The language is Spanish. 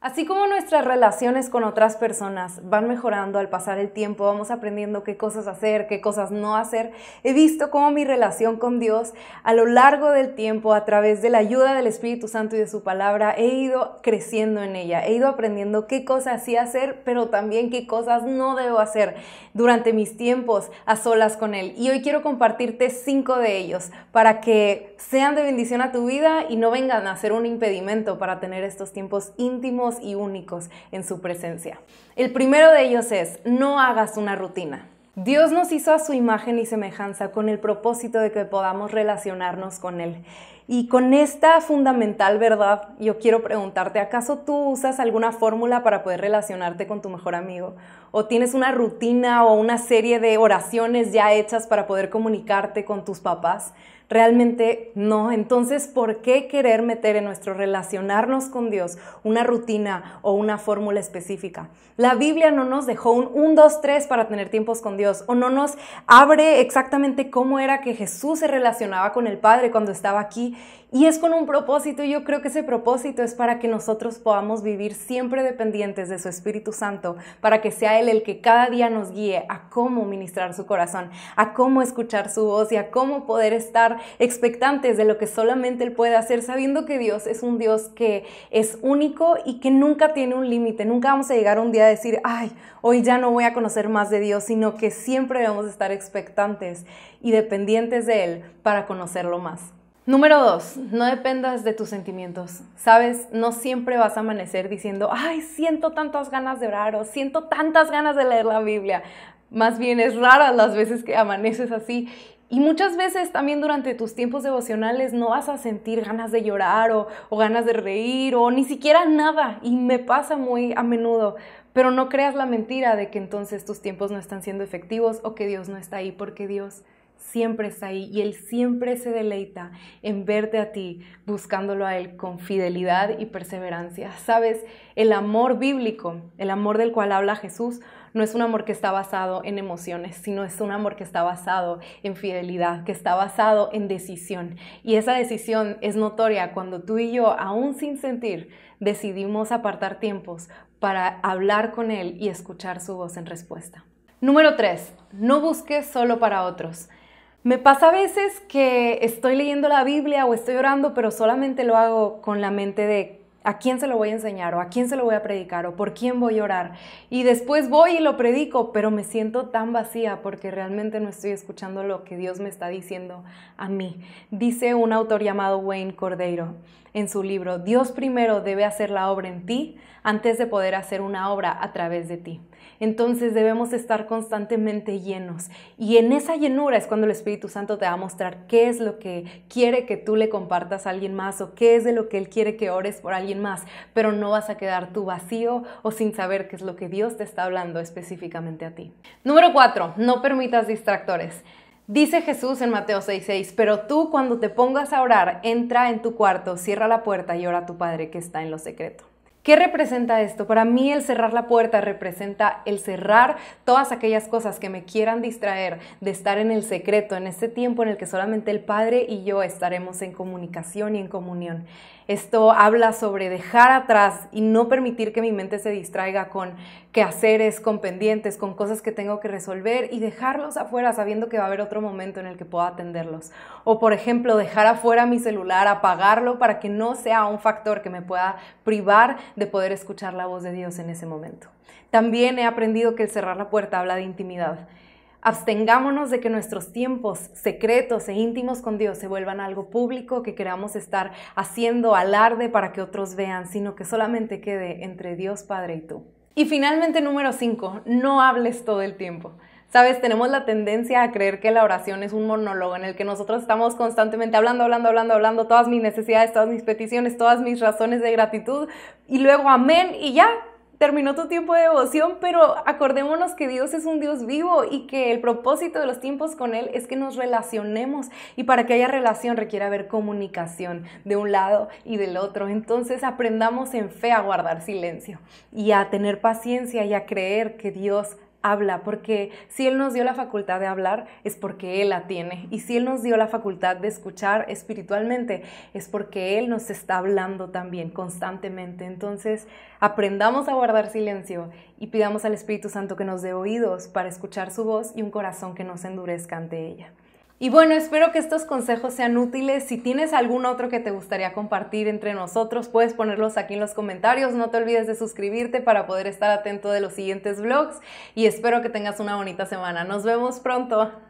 Así como nuestras relaciones con otras personas van mejorando al pasar el tiempo, vamos aprendiendo qué cosas hacer, qué cosas no hacer, he visto cómo mi relación con Dios a lo largo del tiempo, a través de la ayuda del Espíritu Santo y de su palabra, he ido creciendo en ella, he ido aprendiendo qué cosas sí hacer, pero también qué cosas no debo hacer durante mis tiempos a solas con Él. Y hoy quiero compartirte cinco de ellos para que sean de bendición a tu vida y no vengan a ser un impedimento para tener estos tiempos íntimos y únicos en su presencia. El primero de ellos es, no hagas una rutina. Dios nos hizo a su imagen y semejanza con el propósito de que podamos relacionarnos con Él. Y con esta fundamental verdad, yo quiero preguntarte, ¿acaso tú usas alguna fórmula para poder relacionarte con tu mejor amigo? ¿O tienes una rutina o una serie de oraciones ya hechas para poder comunicarte con tus papás? Realmente no. Entonces, ¿por qué querer meter en nuestro relacionarnos con Dios una rutina o una fórmula específica? La Biblia no nos dejó un 1, 2, 3 para tener tiempos con Dios o no nos abre exactamente cómo era que Jesús se relacionaba con el Padre cuando estaba aquí y es con un propósito y yo creo que ese propósito es para que nosotros podamos vivir siempre dependientes de su Espíritu Santo, para que sea Él el que cada día nos guíe a cómo ministrar su corazón, a cómo escuchar su voz y a cómo poder estar expectantes de lo que solamente Él puede hacer, sabiendo que Dios es un Dios que es único y que nunca tiene un límite, nunca vamos a llegar un día a decir, ay, hoy ya no voy a conocer más de Dios, sino que siempre vamos a estar expectantes y dependientes de Él para conocerlo más. Número dos, no dependas de tus sentimientos. Sabes, no siempre vas a amanecer diciendo, ay, siento tantas ganas de orar o siento tantas ganas de leer la Biblia. Más bien es rara las veces que amaneces así y muchas veces también durante tus tiempos devocionales no vas a sentir ganas de llorar o, ganas de reír o ni siquiera nada. Y me pasa muy a menudo. Pero no creas la mentira de que entonces tus tiempos no están siendo efectivos o que Dios no está ahí porque Dios siempre está ahí y Él siempre se deleita en verte a ti, buscándolo a Él con fidelidad y perseverancia. Sabes, el amor bíblico, el amor del cual habla Jesús, no es un amor que está basado en emociones, sino es un amor que está basado en fidelidad, que está basado en decisión. Y esa decisión es notoria cuando tú y yo, aún sin sentir, decidimos apartar tiempos para hablar con Él y escuchar su voz en respuesta. Número 3. No busques solo para otros. Me pasa a veces que estoy leyendo la Biblia o estoy orando, pero solamente lo hago con la mente de a quién se lo voy a enseñar o a quién se lo voy a predicar o por quién voy a orar. Y después voy y lo predico, pero me siento tan vacía porque realmente no estoy escuchando lo que Dios me está diciendo a mí. Dice un autor llamado Wayne Cordeiro en su libro, Dios primero debe hacer la obra en ti antes de poder hacer una obra a través de ti. Entonces debemos estar constantemente llenos. Y en esa llenura es cuando el Espíritu Santo te va a mostrar qué es lo que quiere que tú le compartas a alguien más o qué es de lo que Él quiere que ores por alguien más, pero no vas a quedar tú vacío o sin saber qué es lo que Dios te está hablando específicamente a ti. Número 4. No permitas distractores. Dice Jesús en Mateo 6:6, pero tú cuando te pongas a orar, entra en tu cuarto, cierra la puerta y ora a tu Padre que está en lo secreto. ¿Qué representa esto? Para mí el cerrar la puerta representa el cerrar todas aquellas cosas que me quieran distraer de estar en el secreto, en este tiempo en el que solamente el Padre y yo estaremos en comunicación y en comunión. Esto habla sobre dejar atrás y no permitir que mi mente se distraiga con quehaceres, con pendientes, con cosas que tengo que resolver y dejarlos afuera sabiendo que va a haber otro momento en el que pueda atenderlos. O por ejemplo, dejar afuera mi celular, apagarlo para que no sea un factor que me pueda privar de poder escuchar la voz de Dios en ese momento. También he aprendido que el cerrar la puerta habla de intimidad. Abstengámonos de que nuestros tiempos secretos e íntimos con Dios se vuelvan algo público que queramos estar haciendo alarde para que otros vean, sino que solamente quede entre Dios Padre y tú. Y finalmente número 5, no hables todo el tiempo. Sabes, tenemos la tendencia a creer que la oración es un monólogo en el que nosotros estamos constantemente hablando, hablando, hablando, hablando todas mis necesidades, todas mis peticiones, todas mis razones de gratitud y luego amén y ya. Terminó tu tiempo de devoción, pero acordémonos que Dios es un Dios vivo y que el propósito de los tiempos con Él es que nos relacionemos y para que haya relación requiere haber comunicación de un lado y del otro. Entonces aprendamos en fe a guardar silencio y a tener paciencia y a creer que Dios habla, porque si Él nos dio la facultad de hablar, es porque Él la tiene. Y si Él nos dio la facultad de escuchar espiritualmente, es porque Él nos está hablando también constantemente. Entonces, aprendamos a guardar silencio y pidamos al Espíritu Santo que nos dé oídos para escuchar su voz y un corazón que no se endurezca ante ella. Y bueno, espero que estos consejos sean útiles. Si tienes algún otro que te gustaría compartir entre nosotros, puedes ponerlos aquí en los comentarios. No te olvides de suscribirte para poder estar atento de los siguientes vlogs y espero que tengas una bonita semana. Nos vemos pronto.